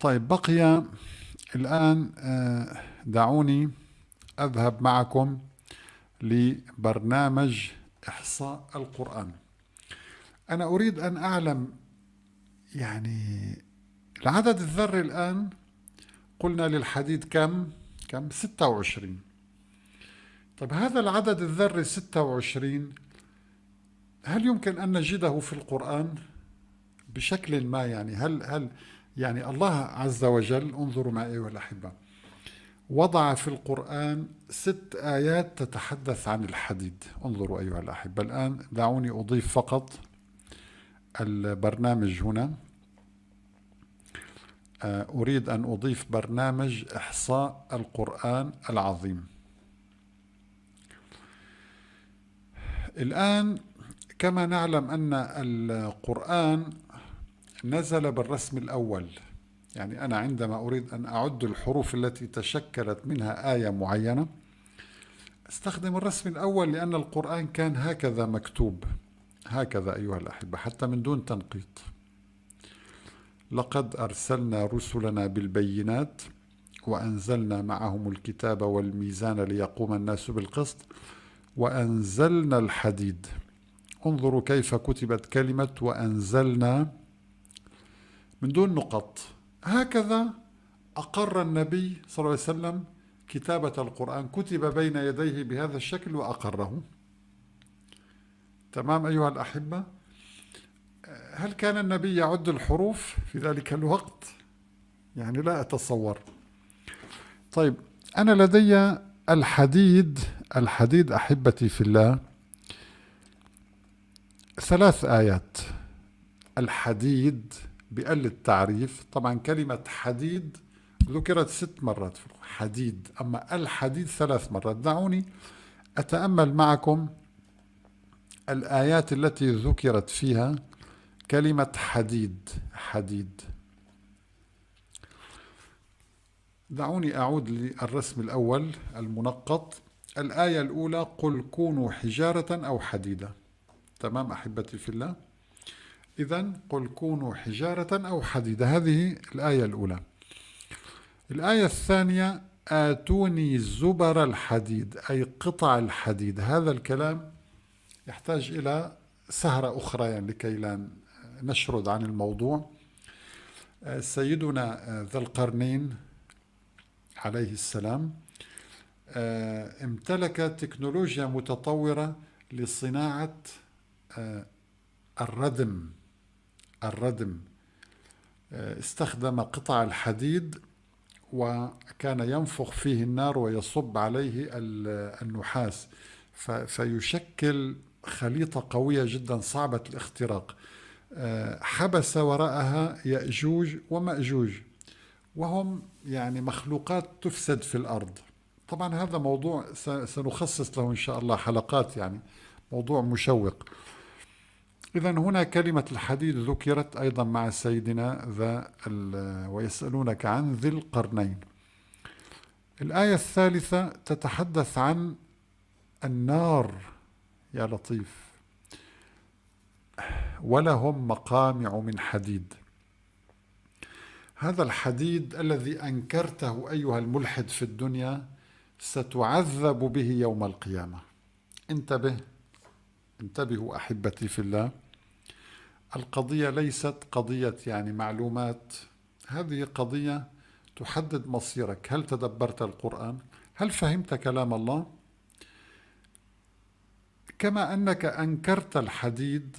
طيب بقي الآن آه، دعوني أذهب معكم لبرنامج إحصاء القرآن أنا أريد أن أعلم يعني العدد الذري الآن قلنا للحديد كم؟ كم؟ 26 طيب هذا العدد الذري 26 هل يمكن أن نجده في القرآن؟ بشكل ما يعني هل هل يعني الله عز وجل انظروا معي أيها الأحبة وضع في القرآن ست آيات تتحدث عن الحديد انظروا أيها الأحبة الآن دعوني أضيف فقط البرنامج هنا آه، أريد أن أضيف برنامج إحصاء القرآن العظيم الآن كما نعلم أن القرآن نزل بالرسم الأول يعني أنا عندما أريد أن أعد الحروف التي تشكلت منها آية معينة استخدم الرسم الأول لأن القرآن كان هكذا مكتوب هكذا أيها الأحبة حتى من دون تنقيط لقد أرسلنا رسلنا بالبينات وأنزلنا معهم الكتاب والميزان ليقوم الناس بالقسط وأنزلنا الحديد انظروا كيف كتبت كلمة وأنزلنا من دون نقط هكذا أقر النبي صلى الله عليه وسلم كتابة القرآن كتب بين يديه بهذا الشكل وأقره تمام أيها الأحبة هل كان النبي يعد الحروف في ذلك الوقت؟ يعني لا أتصور طيب أنا لدي الحديد الحديد أحبتي في الله ثلاث آيات الحديد بقل التعريف طبعا كلمة حديد ذكرت ست مرات في حديد أما الحديد ثلاث مرات دعوني أتأمل معكم الآيات التي ذكرت فيها كلمة حديد حديد دعوني أعود للرسم الأول المنقط الآية الأولى قل كونوا حجارة أو حديدة تمام أحبتي في الله إذا قل كونوا حجارة أو حديدة هذه الآية الأولى الآية الثانية آتوني زبر الحديد أي قطع الحديد هذا الكلام يحتاج إلى سهرة أخرى يعني لكي لا نشرد عن الموضوع سيدنا ذا القرنين عليه السلام آه، امتلك تكنولوجيا متطورة لصناعة آه، الردم الردم آه، استخدم قطع الحديد وكان ينفخ فيه النار ويصب عليه النحاس فيشكل خليطة قوية جدا صعبة الاختراق آه، حبس وراءها يأجوج ومأجوج وهم يعني مخلوقات تفسد في الأرض طبعا هذا موضوع سنخصص له إن شاء الله حلقات يعني موضوع مشوق إذا هنا كلمة الحديد ذكرت أيضا مع سيدنا ذا ويسألونك عن ذي القرنين الآية الثالثة تتحدث عن النار يا لطيف ولهم مقامع من حديد هذا الحديد الذي أنكرته أيها الملحد في الدنيا ستعذب به يوم القيامة انتبه انتبهوا احبتي في الله القضيه ليست قضيه يعني معلومات هذه قضيه تحدد مصيرك هل تدبرت القران هل فهمت كلام الله كما انك انكرت الحديد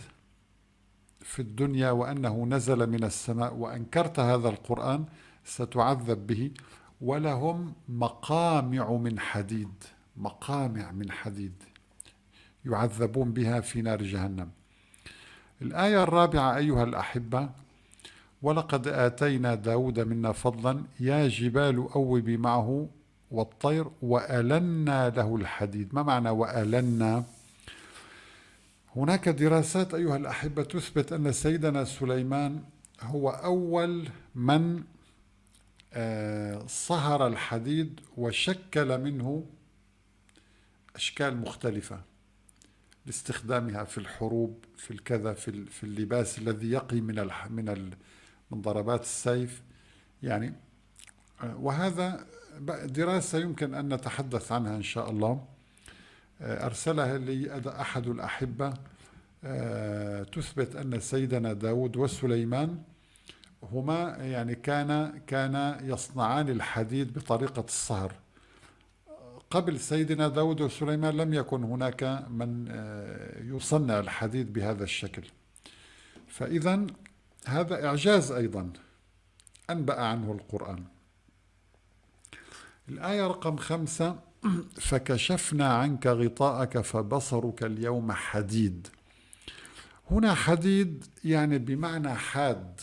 في الدنيا وانه نزل من السماء وانكرت هذا القران ستعذب به ولهم مقامع من حديد مقامع من حديد يعذبون بها في نار جهنم الآية الرابعة أيها الأحبة ولقد آتينا داود منا فضلا يا جبال أوبي معه والطير وألنا له الحديد ما معنى وألنا هناك دراسات أيها الأحبة تثبت أن سيدنا سليمان هو أول من آه، صهر الحديد وشكل منه أشكال مختلفة لاستخدامها في الحروب في الكذا في في اللباس الذي يقي من من من ضربات السيف يعني آه، وهذا دراسة يمكن أن نتحدث عنها إن شاء الله آه، أرسلها لي أحد الأحبة آه، تثبت أن سيدنا داود وسليمان هما يعني كان كان يصنعان الحديد بطريقة الصهر قبل سيدنا داود وسليمان لم يكن هناك من آه، يصنع الحديد بهذا الشكل فإذا هذا إعجاز أيضا أنبأ عنه القرآن الآية رقم خمسة فكشفنا عنك غطاءك فبصرك اليوم حديد هنا حديد يعني بمعنى حاد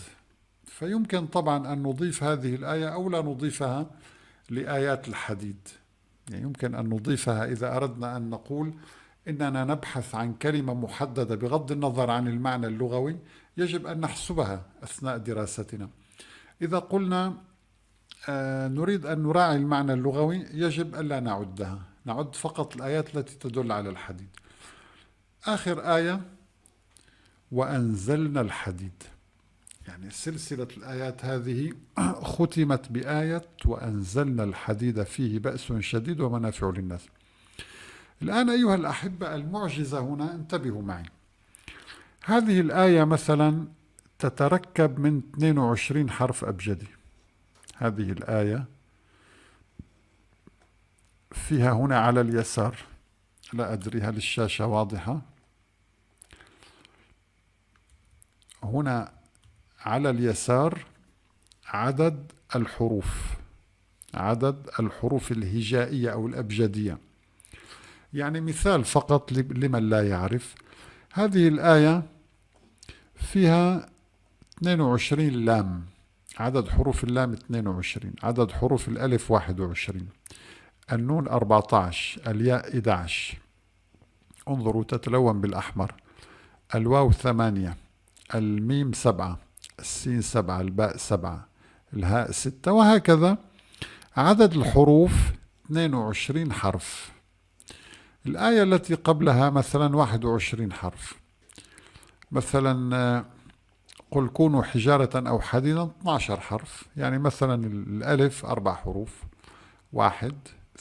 فيمكن طبعا أن نضيف هذه الآية أو لا نضيفها لآيات الحديد يعني يمكن أن نضيفها إذا أردنا أن نقول إننا نبحث عن كلمة محددة بغض النظر عن المعنى اللغوي يجب أن نحسبها أثناء دراستنا إذا قلنا آه، نريد أن نراعي المعنى اللغوي يجب ألا نعدها نعد فقط الآيات التي تدل على الحديد آخر آية وأنزلنا الحديد يعني سلسلة الآيات هذه ختمت بآية وأنزلنا الحديد فيه بأس شديد ومنافع للناس الآن أيها الأحبة المعجزة هنا انتبهوا معي هذه الآية مثلا تتركب من 22 حرف أبجدي هذه الآية فيها هنا على اليسار لا أدري هل الشاشة واضحة هنا على اليسار عدد الحروف عدد الحروف الهجائية أو الأبجدية يعني مثال فقط لمن لا يعرف هذه الآية فيها 22 لام عدد حروف اللام 22 عدد حروف الألف 21 النون 14 الياء 11 انظروا تتلون بالأحمر الواو 8 الميم 7 السين سبعة الباء سبعة الهاء ستة وهكذا عدد الحروف 22 حرف الآية التي قبلها مثلا 21 حرف مثلا آه، قل كونوا حجارة أو حديدا 12 حرف يعني مثلا الألف أربع حروف واحد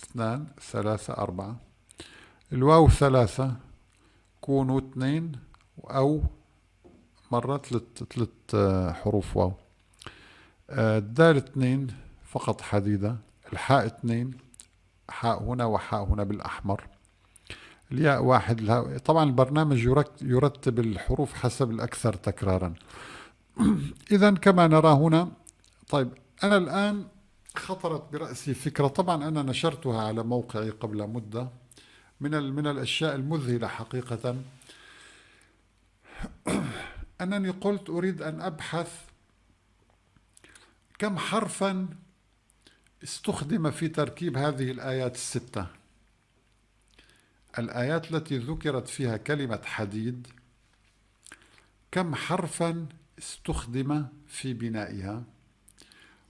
اثنان ثلاثة أربعة الواو ثلاثة كونوا اثنين أو مرة ثلاث ثلاث آه، حروف واو آه، دال اثنين فقط حديدة الحاء اثنين حاء هنا وحاء هنا بالأحمر الياء واحد الهاء طبعا البرنامج يرتب الحروف حسب الأكثر تكرارا إذا كما نرى هنا طيب أنا الآن خطرت برأسي فكرة طبعا أنا نشرتها على موقعي قبل مدة من من الأشياء المذهلة حقيقة أه، أنني قلت أريد أن أبحث كم حرفا استخدم في تركيب هذه الآيات الستة الآيات التي ذكرت فيها كلمة حديد كم حرفا استخدم في بنائها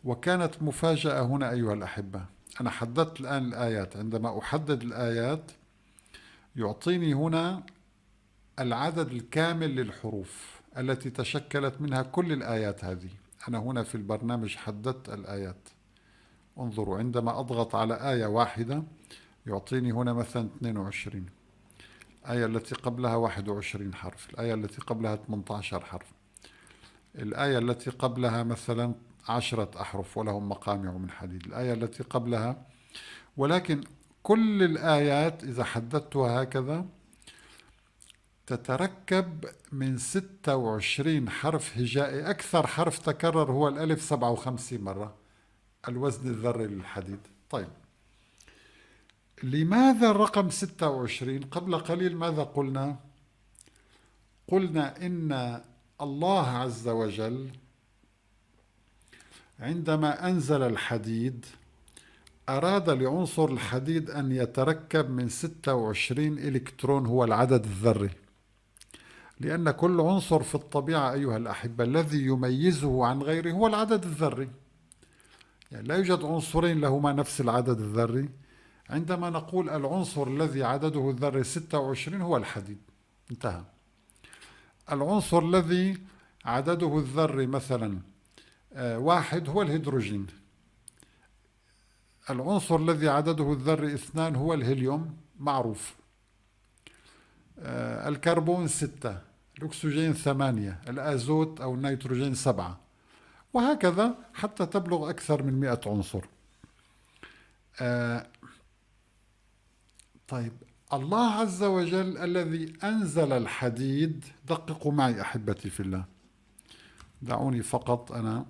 وكانت مفاجأة هنا أيها الأحبة أنا حددت الآن الآيات عندما أحدد الآيات يعطيني هنا العدد الكامل للحروف التي تشكلت منها كل الآيات هذه أنا هنا في البرنامج حددت الآيات انظروا عندما أضغط على آية واحدة يعطيني هنا مثلا 22 الآية التي قبلها 21 حرف الآية التي قبلها 18 حرف الآية التي قبلها مثلا عشرة أحرف ولهم مقامع من حديد الآية التي قبلها ولكن كل الآيات إذا حددتها هكذا تتركب من 26 حرف هجائي أكثر حرف تكرر هو الألف 57 مرة الوزن الذري للحديد طيب لماذا الرقم 26 قبل قليل ماذا قلنا قلنا إن الله عز وجل عندما أنزل الحديد أراد لعنصر الحديد أن يتركب من 26 إلكترون هو العدد الذري لأن كل عنصر في الطبيعة أيها الأحبة الذي يميزه عن غيره هو العدد الذري يعني لا يوجد عنصرين لهما نفس العدد الذري عندما نقول العنصر الذي عدده الذري 26 هو الحديد انتهى العنصر الذي عدده الذري مثلا آه، واحد هو الهيدروجين العنصر الذي عدده الذري اثنان هو الهيليوم معروف آه، الكربون ستة الأكسجين ثمانية الأزوت أو النيتروجين سبعة وهكذا حتى تبلغ أكثر من مئة عنصر آه، طيب الله عز وجل الذي أنزل الحديد دققوا معي أحبتي في الله دعوني فقط أنا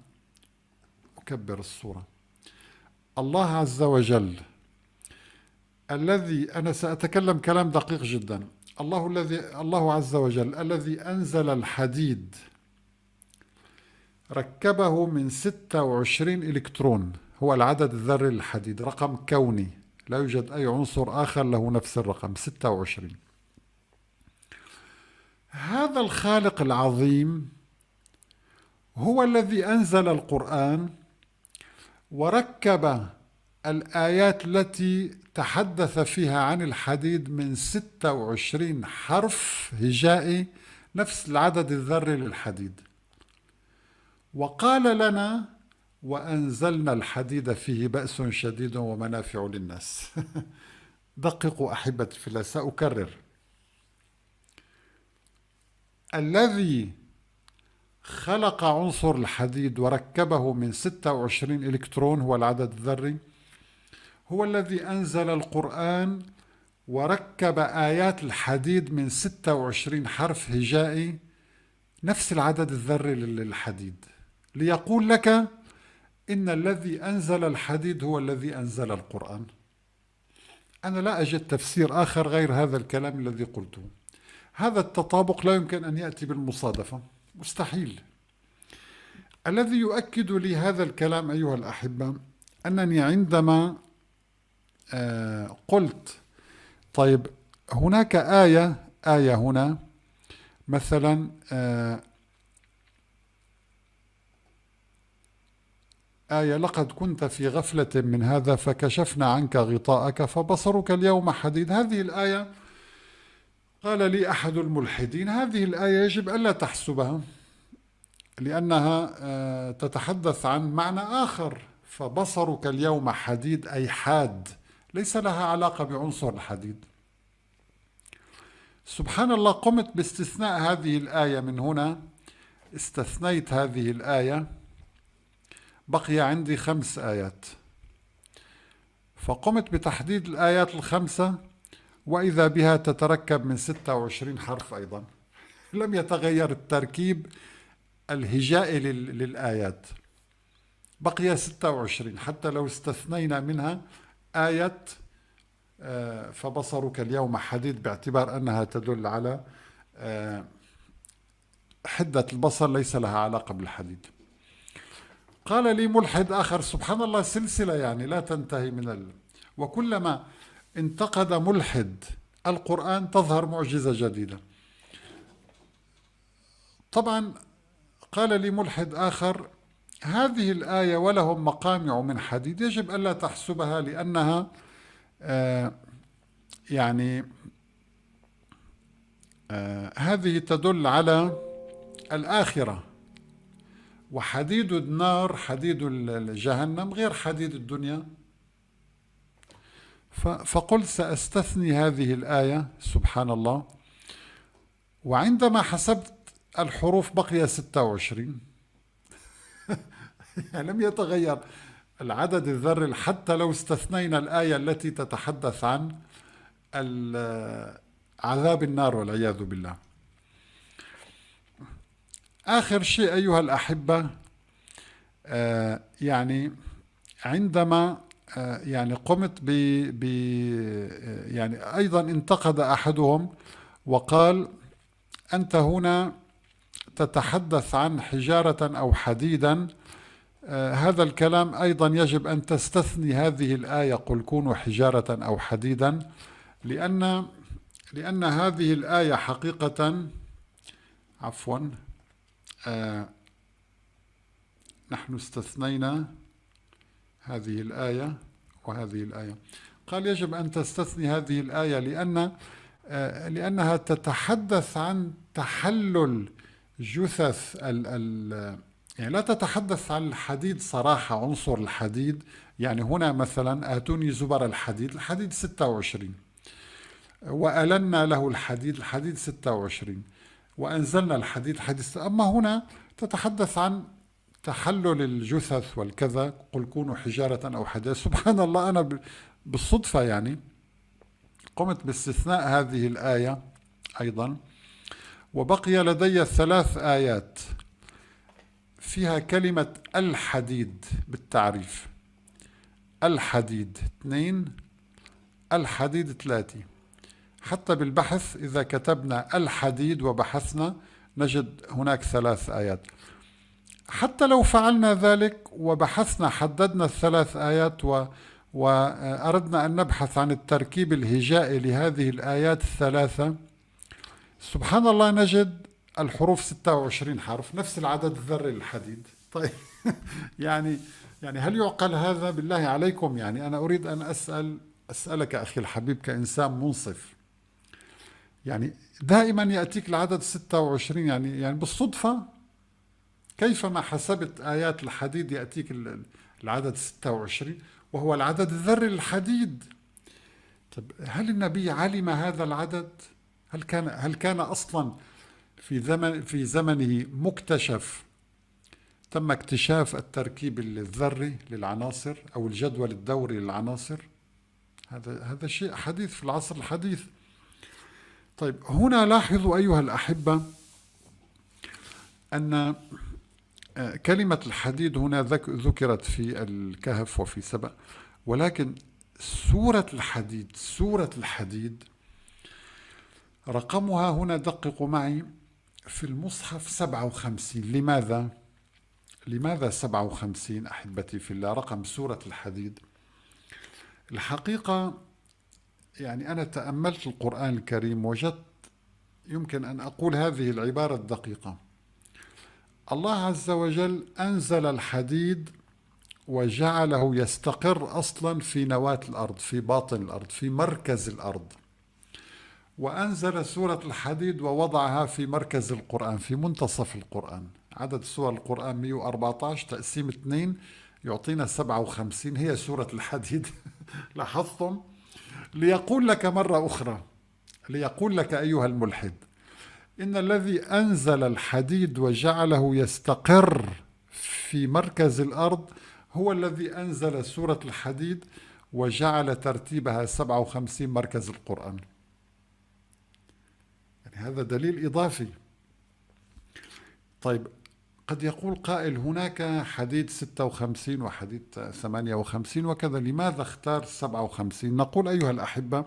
أكبر الصورة الله عز وجل الذي أنا سأتكلم كلام دقيق جدا الله الذي الله عز وجل الذي أنزل الحديد ركبه من 26 إلكترون هو العدد الذري للحديد رقم كوني لا يوجد أي عنصر آخر له نفس الرقم 26 هذا الخالق العظيم هو الذي أنزل القرآن وركب الآيات التي تحدث فيها عن الحديد من 26 حرف هجائي نفس العدد الذري للحديد وقال لنا وأنزلنا الحديد فيه بأس شديد ومنافع للناس دققوا أحبة الفلاسة سأكرر الذي خلق عنصر الحديد وركبه من 26 إلكترون هو العدد الذري هو الذي أنزل القرآن وركب آيات الحديد من 26 حرف هجائي نفس العدد الذري للحديد ليقول لك إن الذي أنزل الحديد هو الذي أنزل القرآن أنا لا أجد تفسير آخر غير هذا الكلام الذي قلته هذا التطابق لا يمكن أن يأتي بالمصادفة مستحيل الذي يؤكد لي هذا الكلام أيها الأحبة أنني عندما آه، قلت طيب هناك آية آية هنا مثلا آه، آية لقد كنت في غفلة من هذا فكشفنا عنك غطاءك فبصرك اليوم حديد هذه الآية قال لي أحد الملحدين هذه الآية يجب ألا تحسبها لأنها آه، تتحدث عن معنى آخر فبصرك اليوم حديد أي حاد ليس لها علاقة بعنصر الحديد سبحان الله قمت باستثناء هذه الآية من هنا استثنيت هذه الآية بقي عندي خمس آيات فقمت بتحديد الآيات الخمسة وإذا بها تتركب من 26 حرف أيضا لم يتغير التركيب الهجائي للآيات بقي 26 حتى لو استثنينا منها آية آه، فبصرك اليوم حديد باعتبار أنها تدل على آه، حدة البصر ليس لها علاقة بالحديد قال لي ملحد آخر سبحان الله سلسلة يعني لا تنتهي من ال... وكلما انتقد ملحد القرآن تظهر معجزة جديدة طبعا قال لي ملحد آخر هذه الآية ولهم مقامع من حديد يجب ألا تحسبها لأنها آه، يعني آه، هذه تدل على الآخرة وحديد النار حديد جهنم غير حديد الدنيا فقلت سأستثني هذه الآية سبحان الله وعندما حسبت الحروف بقي 26 لم يتغير العدد الذري حتى لو استثنينا الآية التي تتحدث عن عذاب النار والعياذ بالله آخر شيء أيها الأحبة آه، يعني عندما آه، يعني قمت ب يعني أيضا انتقد أحدهم وقال أنت هنا تتحدث عن حجارة أو حديدا آه، هذا الكلام أيضا يجب أن تستثني هذه الآية قل كونوا حجارة أو حديدا لأن لأن هذه الآية حقيقة عفوا آه نحن استثنينا هذه الآية وهذه الآية قال يجب أن تستثني هذه الآية لأن آه لأنها تتحدث عن تحلل جثث ال ال يعني لا تتحدث عن الحديد صراحة عنصر الحديد يعني هنا مثلا آتوني زبر الحديد الحديد 26 وألنا له الحديد الحديد 26 وأنزلنا الحديد الحديد أما هنا تتحدث عن تحلل الجثث والكذا قل كونوا حجارة أو حديد سبحان الله أنا بالصدفة يعني قمت باستثناء هذه الآية أيضا وبقي لدي ثلاث آيات فيها كلمة الحديد بالتعريف الحديد اثنين الحديد ثلاثة حتى بالبحث إذا كتبنا الحديد وبحثنا نجد هناك ثلاث آيات حتى لو فعلنا ذلك وبحثنا حددنا الثلاث آيات و وأردنا أن نبحث عن التركيب الهجائي لهذه الآيات الثلاثة سبحان الله نجد الحروف 26 حرف نفس العدد الذري للحديد طيب يعني يعني هل يعقل هذا بالله عليكم يعني أنا أريد أن أسأل أسألك أخي الحبيب كإنسان منصف يعني دائما يأتيك العدد 26 يعني يعني بالصدفة كيفما حسبت آيات الحديد يأتيك العدد 26 وهو العدد الذري للحديد طب هل النبي علم هذا العدد؟ هل كان هل كان اصلا في زمن في زمنه مكتشف تم اكتشاف التركيب الذري للعناصر او الجدول الدوري للعناصر هذا هذا شيء حديث في العصر الحديث طيب هنا لاحظوا ايها الاحبه ان آه، كلمه الحديد هنا ذكرت في الكهف وفي سبأ ولكن سوره الحديد سوره الحديد رقمها هنا دققوا معي في المصحف 57 لماذا؟ لماذا 57 أحبتي في الله رقم سورة الحديد؟ الحقيقة يعني أنا تأملت القرآن الكريم وجدت يمكن أن أقول هذه العبارة الدقيقة الله عز وجل أنزل الحديد وجعله يستقر أصلا في نواة الأرض في باطن الأرض في مركز الأرض وأنزل سورة الحديد ووضعها في مركز القرآن في منتصف القرآن عدد سور القرآن 114 تقسيم 2 يعطينا 57 هي سورة الحديد لاحظتم ليقول لك مرة أخرى ليقول لك أيها الملحد إن الذي أنزل الحديد وجعله يستقر في مركز الأرض هو الذي أنزل سورة الحديد وجعل ترتيبها 57 مركز القرآن يعني هذا دليل إضافي طيب قد يقول قائل هناك حديد 56 وحديد 58 وكذا لماذا اختار 57 نقول أيها الأحبة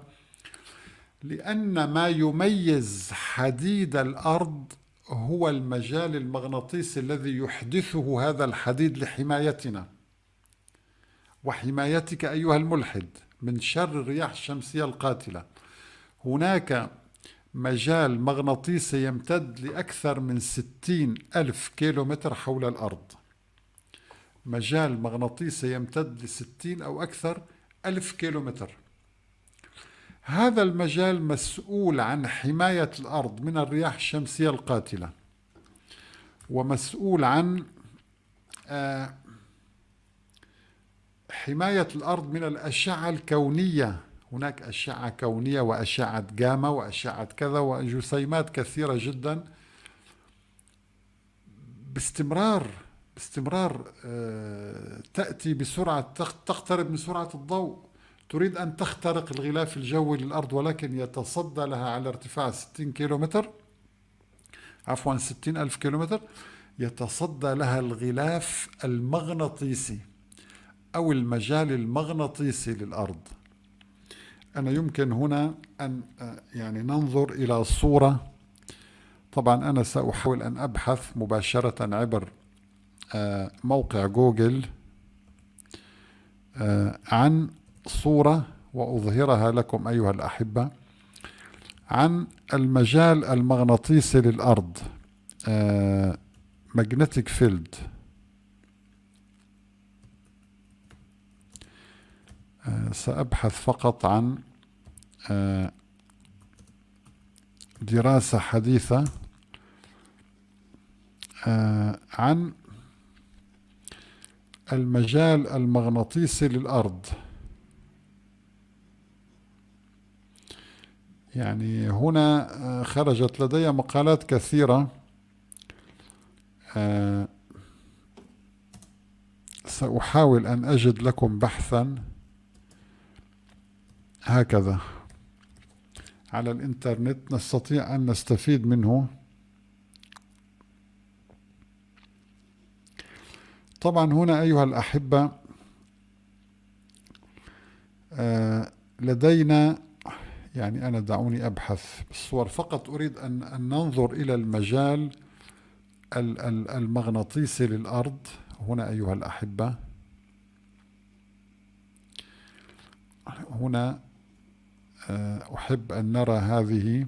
لأن ما يميز حديد الأرض هو المجال المغناطيسي الذي يحدثه هذا الحديد لحمايتنا وحمايتك أيها الملحد من شر الرياح الشمسية القاتلة هناك مجال مغناطيسي يمتد لأكثر من 60 ألف كيلومتر حول الأرض مجال مغناطيسي يمتد لستين أو أكثر ألف كيلومتر هذا المجال مسؤول عن حماية الأرض من الرياح الشمسية القاتلة ومسؤول عن آه، حماية الأرض من الأشعة الكونية هناك أشعة كونية وأشعة جاما وأشعة كذا وجسيمات كثيرة جدا باستمرار باستمرار آه، تأتي بسرعة تقترب من سرعة الضوء تريد أن تخترق الغلاف الجوي للأرض ولكن يتصدى لها على ارتفاع 60 كيلومتر عفوا 60 ألف كيلومتر يتصدى لها الغلاف المغناطيسي أو المجال المغناطيسي للأرض أنا يمكن هنا أن آه، يعني ننظر إلى صورة طبعا أنا سأحاول أن أبحث مباشرة عبر آه، موقع جوجل آه، عن صورة وأظهرها لكم أيها الأحبة عن المجال المغناطيسي للأرض magnetic field سأبحث فقط عن آه، دراسة حديثة آه، عن المجال المغناطيسي للأرض يعني هنا آه، خرجت لدي مقالات كثيرة سأحاول أن أجد لكم بحثاً هكذا على الإنترنت نستطيع أن نستفيد منه طبعا هنا أيها الأحبة آه، لدينا يعني أنا دعوني أبحث بالصور فقط أريد أن, أن ننظر إلى المجال المغناطيسي للأرض هنا أيها الأحبة هنا آه، أحب أن نرى هذه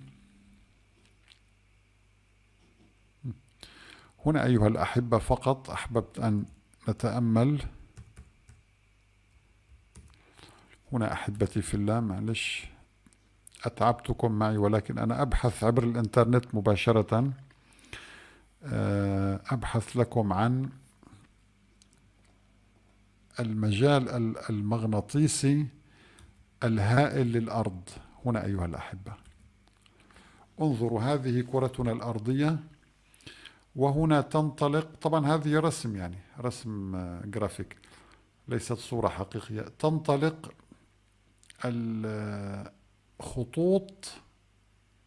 هنا أيها الأحبة فقط أحببت أن نتأمل هنا أحبتي في الله معلش أتعبتكم معي ولكن أنا أبحث عبر الإنترنت مباشرة آه، أبحث لكم عن المجال المغناطيسي الهائل للأرض هنا أيها الأحبة انظروا هذه كرتنا الأرضية وهنا تنطلق طبعا هذه رسم يعني رسم آه، جرافيك ليست صورة حقيقية تنطلق آه، خطوط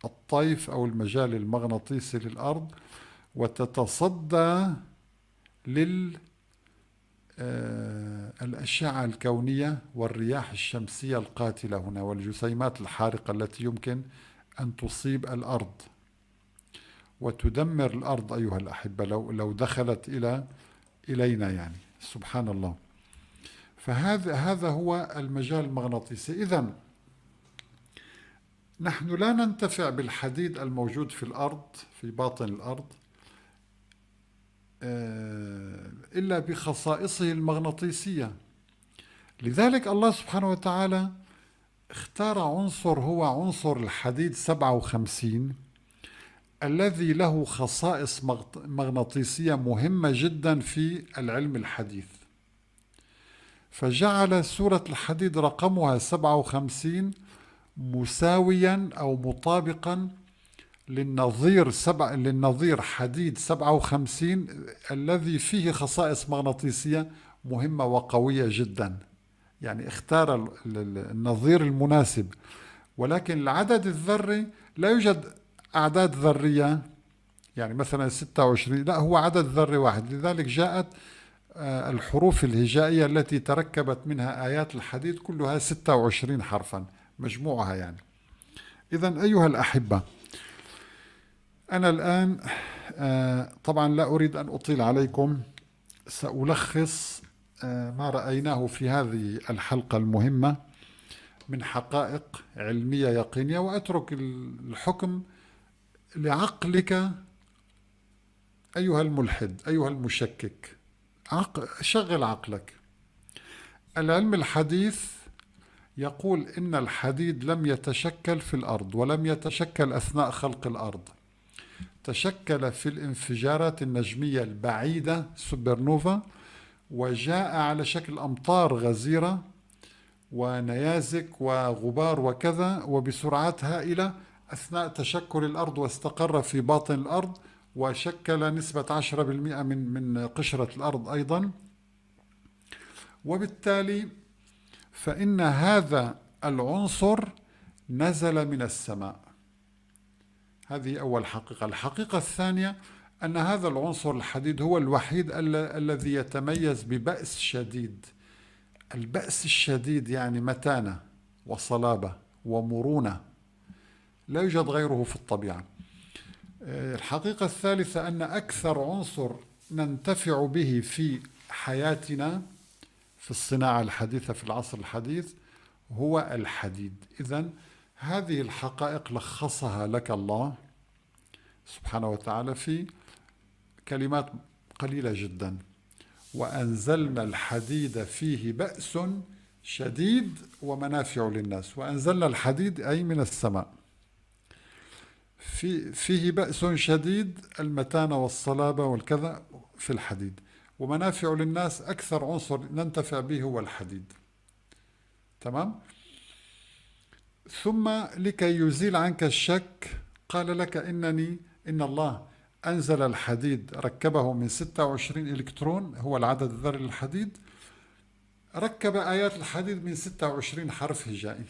الطيف أو المجال المغناطيسي للأرض وتتصدى لل آه، الأشعة الكونية والرياح الشمسية القاتلة هنا والجسيمات الحارقة التي يمكن أن تصيب الأرض وتدمر الأرض أيها الأحبة لو لو دخلت إلى إلينا يعني سبحان الله فهذا هذا هو المجال المغناطيسي إذا نحن لا ننتفع بالحديد الموجود في الأرض في باطن الأرض آه، إلا بخصائصه المغناطيسية لذلك الله سبحانه وتعالى اختار عنصر هو عنصر الحديد 57 الذي له خصائص مغناطيسية مهمة جدا في العلم الحديث فجعل سورة الحديد رقمها 57 مساويا أو مطابقا للنظير سبع للنظير حديد 57 الذي فيه خصائص مغناطيسية مهمة وقوية جدا يعني اختار النظير المناسب ولكن العدد الذري لا يوجد أعداد ذرية يعني مثلا 26 لا هو عدد ذري واحد لذلك جاءت آه، الحروف الهجائية التي تركبت منها آيات الحديد كلها 26 حرفا مجموعها يعني إذا أيها الأحبة أنا الآن آه، طبعا لا أريد أن أطيل عليكم سألخص آه، ما رأيناه في هذه الحلقة المهمة من حقائق علمية يقينية وأترك الحكم لعقلك أيها الملحد أيها المشكك عقل شغل عقلك العلم الحديث يقول إن الحديد لم يتشكل في الأرض ولم يتشكل أثناء خلق الأرض تشكل في الانفجارات النجمية البعيدة سوبرنوفا وجاء على شكل أمطار غزيرة ونيازك وغبار وكذا وبسرعات هائلة أثناء تشكل الأرض واستقر في باطن الأرض وشكل نسبة 10% من من قشرة الأرض أيضا وبالتالي فإن هذا العنصر نزل من السماء هذه أول حقيقة الحقيقة الثانية أن هذا العنصر الحديد هو الوحيد الذي يتميز ببأس شديد البأس الشديد يعني متانة وصلابة ومرونة لا يوجد غيره في الطبيعة آه، الحقيقة الثالثة أن أكثر عنصر ننتفع به في حياتنا في الصناعة الحديثة في العصر الحديث هو الحديد إذا هذه الحقائق لخصها لك الله سبحانه وتعالى في كلمات قليلة جدا وأنزلنا الحديد فيه بأس شديد ومنافع للناس وأنزلنا الحديد أي من السماء في فيه بأس شديد المتانة والصلابة والكذا في الحديد ومنافع للناس أكثر عنصر ننتفع به هو الحديد تمام ثم لكي يزيل عنك الشك قال لك إنني إن الله أنزل الحديد ركبه من 26 إلكترون هو العدد الذري للحديد ركب آيات الحديد من 26 حرف هجائي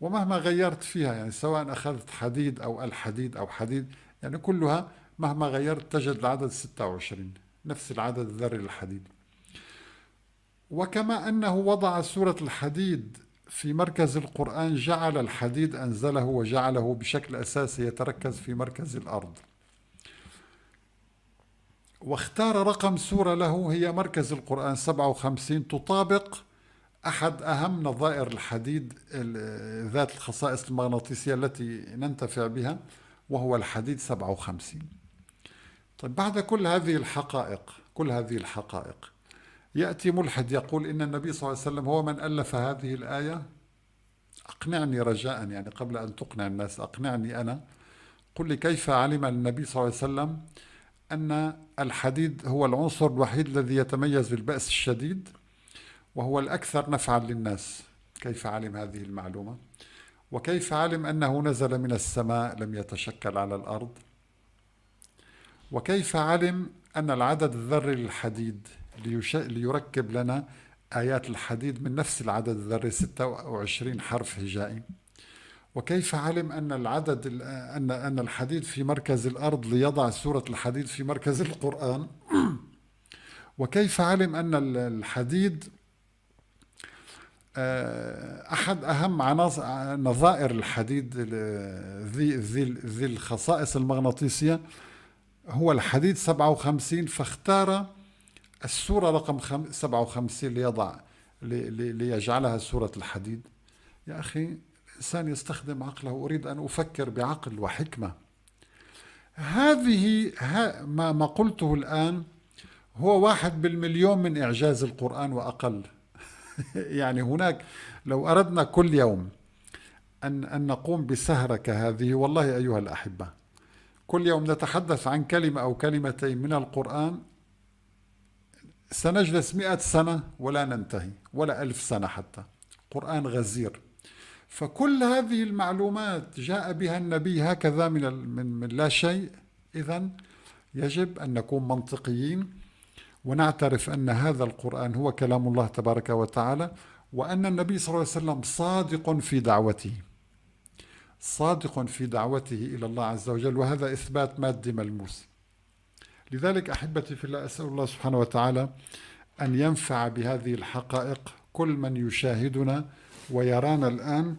ومهما غيرت فيها يعني سواء أخذت حديد أو الحديد أو حديد يعني كلها مهما غيرت تجد العدد 26 نفس العدد الذري للحديد وكما أنه وضع سورة الحديد في مركز القرآن جعل الحديد أنزله وجعله بشكل أساسي يتركز في مركز الأرض واختار رقم سورة له هي مركز القرآن 57 تطابق أحد أهم نظائر الحديد ذات الخصائص المغناطيسية التي ننتفع بها وهو الحديد 57 طيب بعد كل هذه الحقائق كل هذه الحقائق يأتي ملحد يقول إن النبي صلى الله عليه وسلم هو من ألف هذه الآية أقنعني رجاء يعني قبل أن تقنع الناس أقنعني أنا قل لي كيف علم النبي صلى الله عليه وسلم أن الحديد هو العنصر الوحيد الذي يتميز بالبأس الشديد وهو الأكثر نفعا للناس كيف علم هذه المعلومة وكيف علم أنه نزل من السماء لم يتشكل على الأرض وكيف علم أن العدد الذري للحديد ليش... ليركب لنا آيات الحديد من نفس العدد الذري 26 حرف هجائي وكيف علم أن العدد أن أن الحديد في مركز الأرض ليضع سورة الحديد في مركز القرآن وكيف علم أن الحديد آه، أحد أهم عناصر نظائر الحديد ذي ذي ذي الخصائص المغناطيسية هو الحديد 57 فاختار السورة رقم 57 ليضع ليجعلها سورة الحديد يا أخي الإنسان يستخدم عقله أريد أن أفكر بعقل وحكمة هذه ما, ما قلته الآن هو واحد بالمليون من إعجاز القرآن وأقل يعني هناك لو أردنا كل يوم أن, أن نقوم بسهرة كهذه والله أيها الأحبة كل يوم نتحدث عن كلمة أو كلمتين من القرآن سنجلس مئة سنة ولا ننتهي ولا ألف سنة حتى قرآن غزير فكل هذه المعلومات جاء بها النبي هكذا من من, من لا شيء إذا يجب أن نكون منطقيين ونعترف أن هذا القرآن هو كلام الله تبارك وتعالى وأن النبي صلى الله عليه وسلم صادق في دعوته صادق في دعوته إلى الله عز وجل وهذا إثبات مادي ملموس لذلك أحبتي في الله أسأل الله سبحانه وتعالى أن ينفع بهذه الحقائق كل من يشاهدنا ويرانا الآن